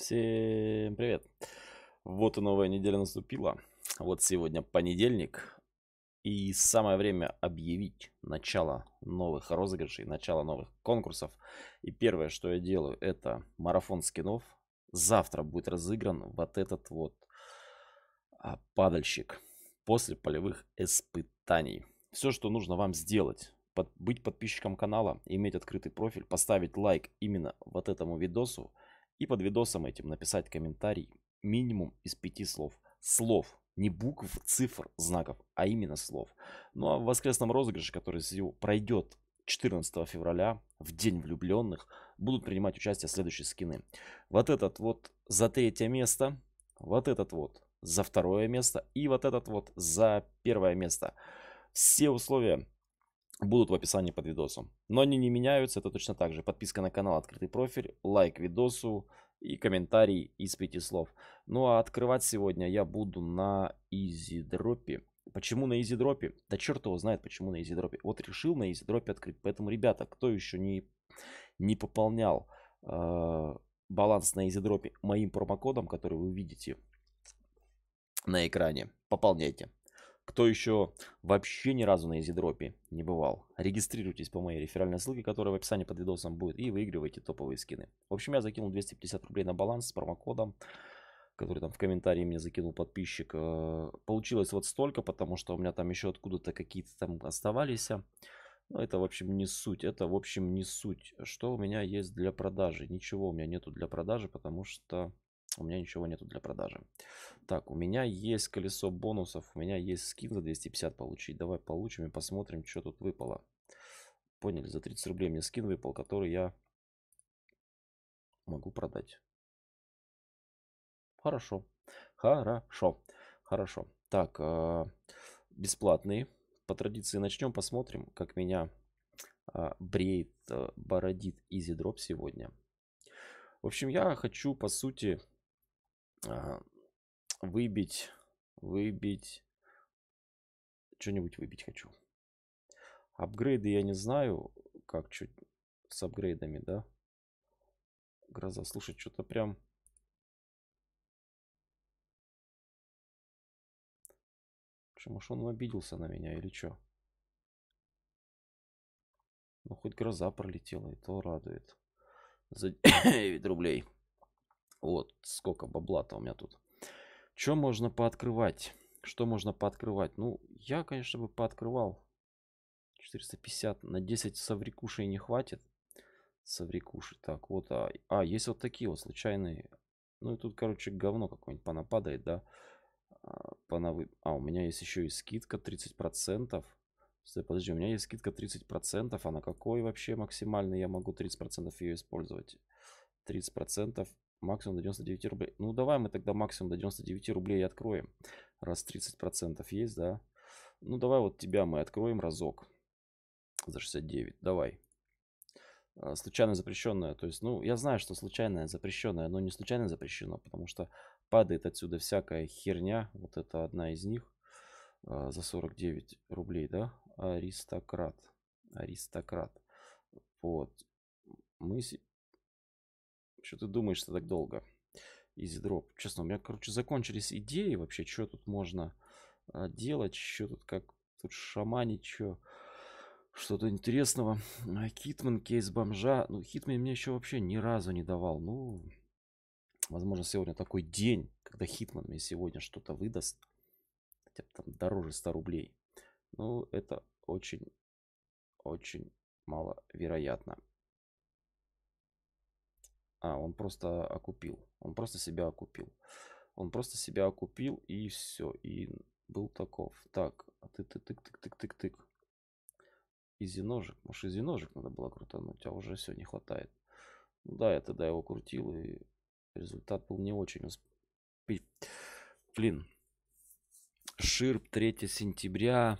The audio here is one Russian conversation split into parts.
Всем привет! Вот и новая неделя наступила. Вот сегодня понедельник. И самое время объявить начало новых розыгрышей, начало новых конкурсов. И первое, что я делаю, это марафон скинов. Завтра будет разыгран вот этот вот а, падальщик после полевых испытаний. Все, что нужно вам сделать, быть подписчиком канала, иметь открытый профиль, поставить лайк именно вот этому видосу – и под видосом этим написать комментарий минимум из пяти слов. Слов, не букв, цифр, знаков, а именно слов. Ну а в воскресном розыгрыше, который пройдет 14 февраля, в День влюбленных, будут принимать участие следующие скины. Вот этот вот за третье место, вот этот вот за второе место и вот этот вот за первое место. Все условия будут в описании под видосом. Но они не меняются, это точно так же. Подписка на канал, открытый профиль, лайк видосу и комментарий из пяти слов. Ну а открывать сегодня я буду на изидропе. Почему на изидропе? Да черт его знает, почему на изидропе. Вот решил на изидропе открыть. Поэтому, ребята, кто еще не, не пополнял э, баланс на изидропе моим промокодом, который вы видите на экране, пополняйте. Кто еще вообще ни разу на Изидропе не бывал, регистрируйтесь по моей реферальной ссылке, которая в описании под видосом будет, и выигрывайте топовые скины. В общем, я закинул 250 рублей на баланс с промокодом, который там в комментарии мне закинул подписчик. Э, получилось вот столько, потому что у меня там еще откуда-то какие-то там оставались. Но ну, это, в общем, не суть. Это, в общем, не суть. Что у меня есть для продажи? Ничего у меня нету для продажи, потому что у меня ничего нету для продажи. Так, у меня есть колесо бонусов, у меня есть скин за 250 получить. Давай получим и посмотрим, что тут выпало. Поняли, за 30 рублей мне скин выпал, который я могу продать. Хорошо, хорошо, хорошо. Так, э, бесплатный. По традиции начнем, посмотрим, как меня э, бреет, э, бородит Изи Дроп сегодня. В общем, я хочу, по сути, выбить, выбить, что-нибудь выбить хочу. Апгрейды я не знаю, как чуть с апгрейдами, да? Гроза, слушай, что-то прям... Почему ж он обиделся на меня или что? Ну, хоть гроза пролетела, и то радует. За 9 рублей. Вот сколько бабла-то у меня тут. Что можно пооткрывать? Что можно пооткрывать? Ну, я, конечно, бы пооткрывал. 450 на 10 саврикушей не хватит. Саврикуши. Так, вот. А, а, есть вот такие вот случайные. Ну, и тут, короче, говно какое-нибудь понападает, да? А, Понавы... А, у меня есть еще и скидка 30%. Стой, подожди, у меня есть скидка 30%, а на какой вообще максимальный я могу 30% ее использовать? 30% Максимум до 99 рублей. Ну, давай мы тогда максимум до 99 рублей откроем. Раз 30% есть, да? Ну, давай вот тебя мы откроем разок. За 69. Давай. А, случайно запрещенная. То есть, ну, я знаю, что случайная запрещенная, но не случайно запрещено, потому что падает отсюда всякая херня. Вот это одна из них. А, за 49 рублей, да? Аристократ. Аристократ. Вот. Мы что ты думаешь, что так долго? Изи дроп. Честно, у меня, короче, закончились идеи вообще, что тут можно а, делать, что тут как тут шаманить, что что-то интересного. Хитман, кейс бомжа. Ну, Хитман мне еще вообще ни разу не давал. Ну, возможно, сегодня такой день, когда Хитман мне сегодня что-то выдаст. Хотя бы там дороже 100 рублей. Ну, это очень, очень маловероятно. А, он просто окупил. Он просто себя окупил. Он просто себя окупил и все. И был таков. Так, а ты ты тык тык тык тык тык. Изиножик, ножик. Может, изи ножик надо было крутануть, а уже все, не хватает. Ну, да, я тогда его крутил, и результат был не очень усп... Блин. Ширп 3 сентября.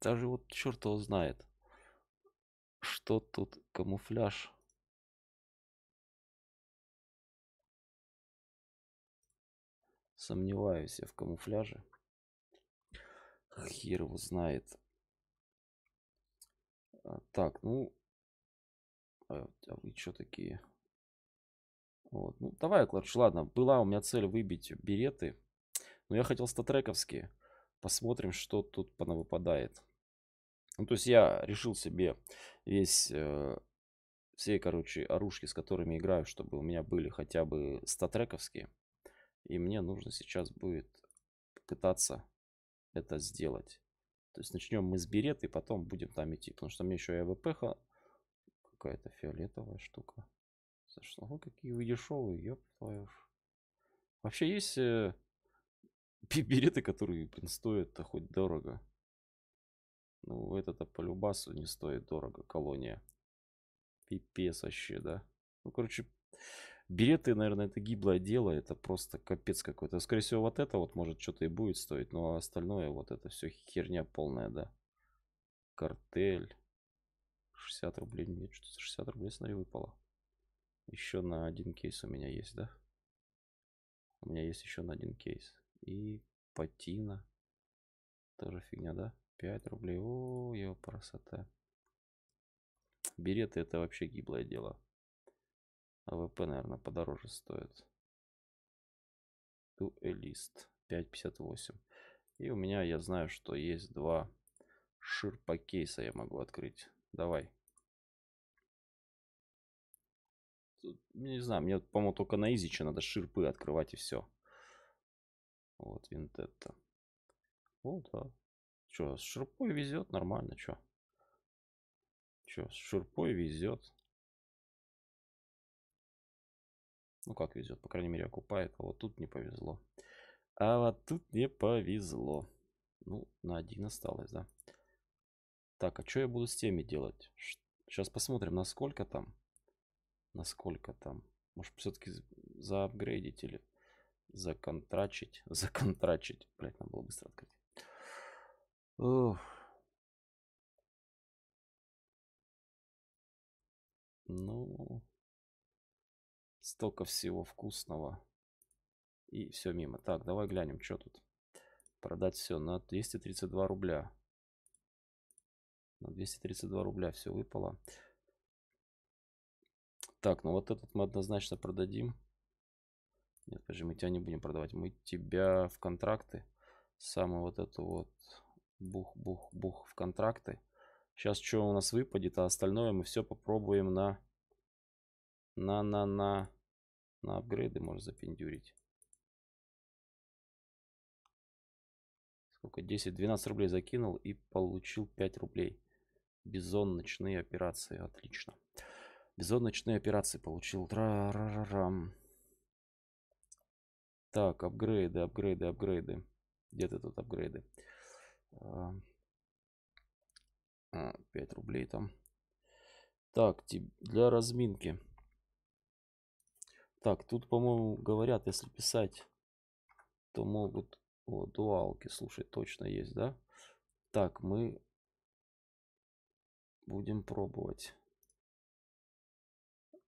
Даже вот черт его знает. Что тут камуфляж? Сомневаюсь я в камуфляже. А хер его знает. А, так, ну... А, а вы что такие? Вот, ну давай, короче, ладно. Была у меня цель выбить береты. Но я хотел статрековские. Посмотрим, что тут понавыпадает. Ну, то есть я решил себе весь... Э, все, короче, оружки, с которыми играю, чтобы у меня были хотя бы статрековские. И мне нужно сейчас будет пытаться это сделать. То есть начнем мы с берет и потом будем там идти. Потому что мне еще и АВП какая-то фиолетовая штука. Слушай, ну какие вы дешевые, ёб твою Вообще есть э, береты, которые, блин, стоят хоть дорого. Ну, этот-то по любасу не стоит дорого, колония. Пипец вообще, да? Ну, короче, Береты, наверное, это гиблое дело, это просто капец какой-то. Скорее всего, вот это вот может что-то и будет стоить, но остальное вот это все херня полная, да. Картель. 60 рублей, нет, что-то 60 рублей, смотри, выпало. Еще на один кейс у меня есть, да? У меня есть еще на один кейс. И патина. Тоже фигня, да? 5 рублей. О, его красота. Береты это вообще гиблое дело. АВП, наверное, подороже стоит. Дуэлист 5.58. И у меня, я знаю, что есть два ширпа кейса я могу открыть. Давай. Тут, ну, не знаю, мне, по-моему, только на изиче надо ширпы открывать и все. Вот, винтетта. О, да. Че, с ширпой везет, нормально, че. Че, с ширпой везет. Ну как везет, по крайней мере окупает. А вот тут не повезло. А вот тут не повезло. Ну, на один осталось, да. Так, а что я буду с теми делать? Сейчас посмотрим, насколько там. Насколько там. Может, все-таки заапгрейдить или законтрачить. Законтрачить. Блять, надо было быстро открыть. Ох. Ну, Столько всего вкусного. И все мимо. Так, давай глянем, что тут. Продать все на 232 рубля. На 232 рубля все выпало. Так, ну вот этот мы однозначно продадим. Нет, подожди, мы тебя не будем продавать. Мы тебя в контракты. Самую вот эту вот бух-бух-бух в контракты. Сейчас что у нас выпадет, а остальное мы все попробуем на на-на-на. На апгрейды можно запендюрить. Сколько? 10-12 рублей закинул и получил 5 рублей. Бизон ночные операции. Отлично. Бизон ночные операции получил. Тра -ра -ра -рам. Так, апгрейды, апгрейды, апгрейды. где ты тут апгрейды. 5 а, а, рублей там. Так, для разминки. Так, тут, по-моему, говорят, если писать, то могут... О, дуалки, слушай, точно есть, да? Так, мы будем пробовать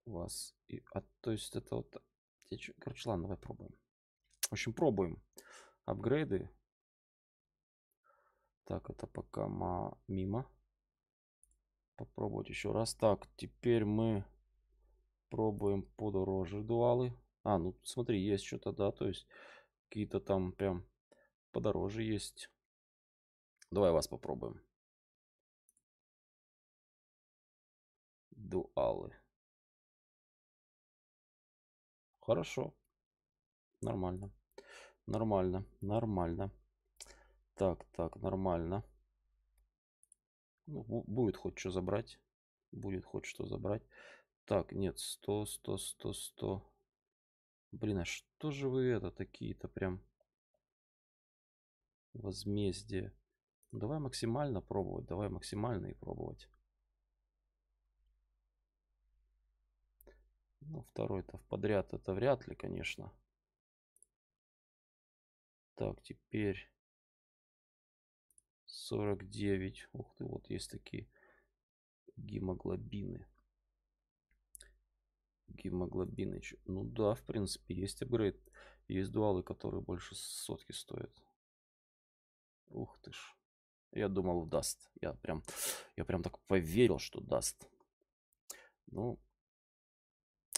вас. И, а, то есть это вот... Короче, ладно, давай пробуем. В общем, пробуем. Апгрейды. Так, это пока мимо. Попробовать еще раз. Так, теперь мы Пробуем подороже дуалы. А, ну смотри, есть что-то, да, то есть какие-то там прям подороже есть. Давай вас попробуем. Дуалы. Хорошо. Нормально. Нормально. Нормально. Так, так, нормально. Ну, будет хоть что забрать. Будет хоть что забрать. Так, нет, 100, 100, 100, 100. Блин, а что же вы это такие-то прям? Возмездие. Ну, давай максимально пробовать, давай максимально и пробовать. Ну, второй-то в подряд это вряд ли, конечно. Так, теперь 49. Ух ты, вот есть такие гемоглобины гемоглобиныч. Ну да, в принципе, есть апгрейд. Есть дуалы, которые больше сотки стоят. Ух ты ж. Я думал, даст. Я прям, я прям так поверил, что даст. Ну,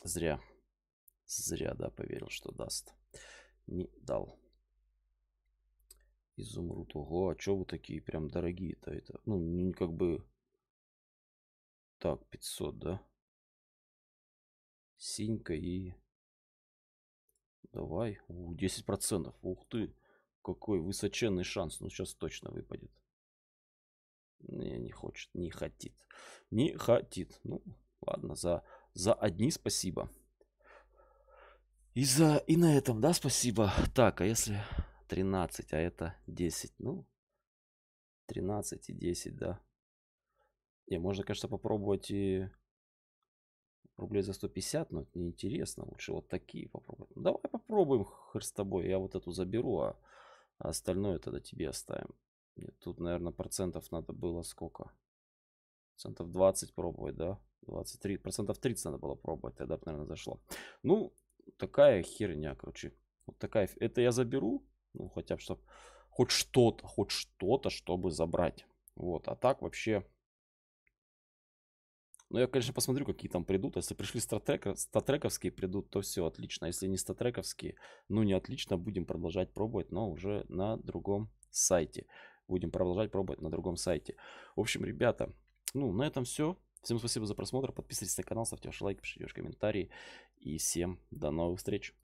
зря. Зря, да, поверил, что даст. Не дал. Изумруд. Ого, а чё вы такие прям дорогие-то это? Ну, как бы... Так, 500, да? Синька и... Давай. У, 10%. Ух ты. Какой высоченный шанс. Ну, сейчас точно выпадет. Не, не хочет. Не хотит. Не хотит. Ну, ладно. За, за одни спасибо. И за... И на этом, да, спасибо. Так, а если 13, а это 10? Ну, 13 и 10, да. Не, можно, конечно, попробовать и рублей за 150, но это неинтересно. Лучше вот такие попробовать. Ну, давай попробуем, хер с тобой. Я вот эту заберу, а, а остальное тогда тебе оставим. Нет, тут, наверное, процентов надо было сколько? Процентов 20 пробовать, да? 23, процентов 30 надо было пробовать, тогда бы, наверное, зашло. Ну, такая херня, короче. Вот такая, это я заберу, ну, хотя бы, чтобы хоть что-то, хоть что-то, чтобы забрать. Вот, а так вообще но я, конечно, посмотрю, какие там придут. Если пришли статрек, статрековские придут, то все отлично. Если не статрековские, ну не отлично, будем продолжать пробовать, но уже на другом сайте. Будем продолжать пробовать на другом сайте. В общем, ребята, ну на этом все. Всем спасибо за просмотр. Подписывайтесь на канал, ставьте ваши лайки, пишите ваши комментарии. И всем до новых встреч.